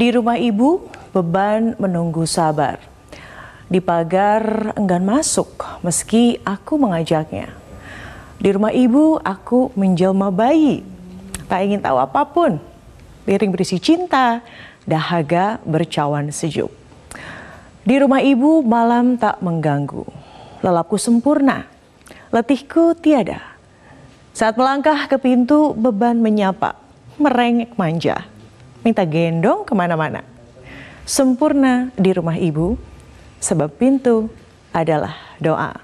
Di rumah ibu, beban menunggu sabar. Di pagar, enggan masuk meski aku mengajaknya. Di rumah ibu, aku menjelma bayi. Tak ingin tahu apapun. Piring berisi cinta, dahaga bercawan sejuk. Di rumah ibu, malam tak mengganggu. Lelapku sempurna, letihku tiada. Saat melangkah ke pintu, beban menyapa, merengek manja minta gendong kemana-mana. Sempurna di rumah ibu, sebab pintu adalah doa.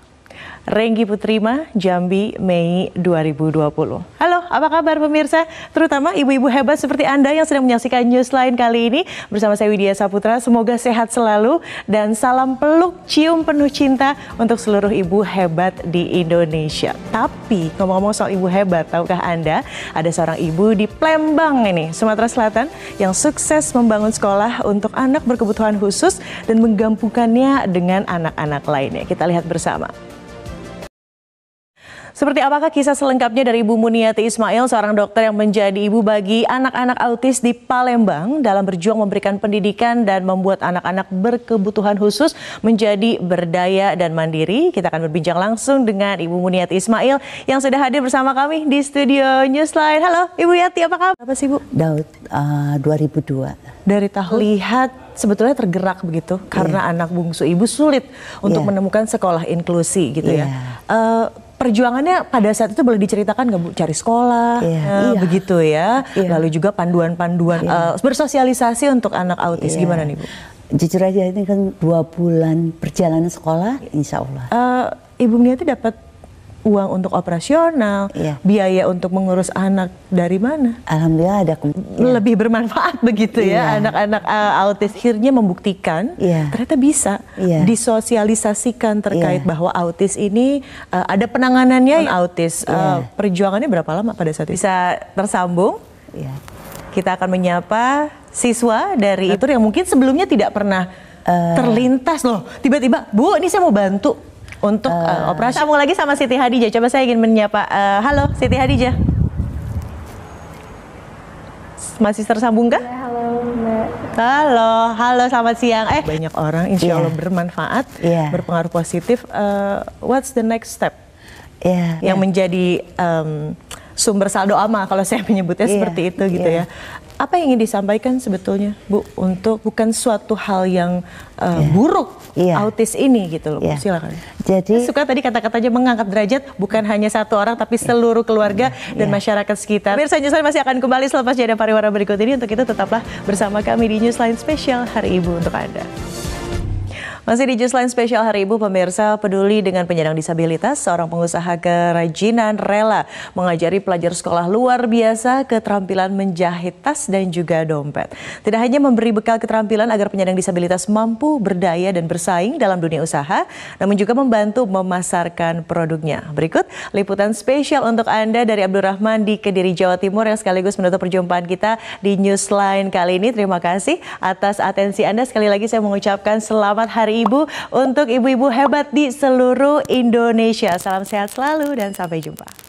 Renggi Putrima, Jambi, Mei 2020 apa kabar pemirsa? Terutama ibu-ibu hebat seperti Anda yang sedang menyaksikan news lain kali ini bersama saya Widya Saputra. Semoga sehat selalu dan salam peluk cium penuh cinta untuk seluruh ibu hebat di Indonesia. Tapi ngomong-ngomong soal ibu hebat, tahukah Anda ada seorang ibu di Plembang ini, Sumatera Selatan yang sukses membangun sekolah untuk anak berkebutuhan khusus dan menggabungkannya dengan anak-anak lainnya. Kita lihat bersama. Seperti apakah kisah selengkapnya dari Ibu Muniati Ismail, seorang dokter yang menjadi ibu bagi anak-anak autis di Palembang dalam berjuang memberikan pendidikan dan membuat anak-anak berkebutuhan khusus menjadi berdaya dan mandiri? Kita akan berbincang langsung dengan Ibu Muniati Ismail yang sudah hadir bersama kami di studio Newsline. Halo Ibu Yati, apa kabar? Apa sih Bu? Daud, uh, ah, 2002. Dari tahun? Lihat sebetulnya tergerak begitu karena yeah. anak bungsu ibu sulit untuk yeah. menemukan sekolah inklusi gitu yeah. ya. Uh, perjuangannya pada saat itu boleh diceritakan nggak bu cari sekolah iya, eh, iya. begitu ya yeah. lalu juga panduan-panduan yeah. Iya. uh, bersosialisasi untuk anak autis yeah. gimana nih bu jujur aja ini kan dua bulan perjalanan sekolah iya. insya Allah uh, ibu Nia dapat uang untuk operasional, iya. biaya untuk mengurus anak dari mana? Alhamdulillah ada iya. lebih bermanfaat begitu ya. iya. ya anak-anak uh, autis akhirnya membuktikan iya. ternyata bisa iya. disosialisasikan terkait iya. bahwa autis ini uh, ada penanganannya oh. autis. Eh, iya. Uh, perjuangannya berapa lama pada saat itu? Bisa tersambung? Iya. Kita akan menyapa siswa dari itu nah. yang mungkin sebelumnya tidak pernah uh, terlintas loh. Tiba-tiba, Bu, ini saya mau bantu untuk uh, uh, operasi. Sambung lagi sama Siti Hadija. Coba saya ingin menyapa. Uh, halo Siti Hadija. Masih tersambung kah? Ya, halo Mbak. Halo, halo selamat siang. Eh banyak orang insya yeah. Allah bermanfaat, yeah. berpengaruh positif. Uh, what's the next step? Yeah, yang yeah. menjadi um, sumber saldo amal kalau saya menyebutnya yeah, seperti itu gitu yeah. ya apa yang ingin disampaikan sebetulnya Bu untuk bukan suatu hal yang uh, eh, yeah. buruk yeah. autis ini gitu loh yeah. silakan. Jadi Saya suka tadi kata-katanya mengangkat derajat bukan hanya satu orang tapi seluruh keluarga yeah. dan yeah. masyarakat sekitar. Pemirsa Newsline masih akan kembali selepas jeda pariwara berikut ini untuk kita tetaplah bersama kami di Newsline Special hari Ibu untuk Anda. Masih di Justline Spesial Hari Ibu, pemirsa peduli dengan penyandang disabilitas, seorang pengusaha kerajinan rela mengajari pelajar sekolah luar biasa keterampilan menjahit tas dan juga dompet. Tidak hanya memberi bekal keterampilan agar penyandang disabilitas mampu berdaya dan bersaing dalam dunia usaha, namun juga membantu memasarkan produknya. Berikut liputan spesial untuk Anda dari Abdul Rahman di Kediri, Jawa Timur yang sekaligus menutup perjumpaan kita di Newsline kali ini. Terima kasih atas atensi Anda. Sekali lagi saya mengucapkan selamat hari ibu untuk ibu-ibu hebat di seluruh Indonesia. Salam sehat selalu dan sampai jumpa.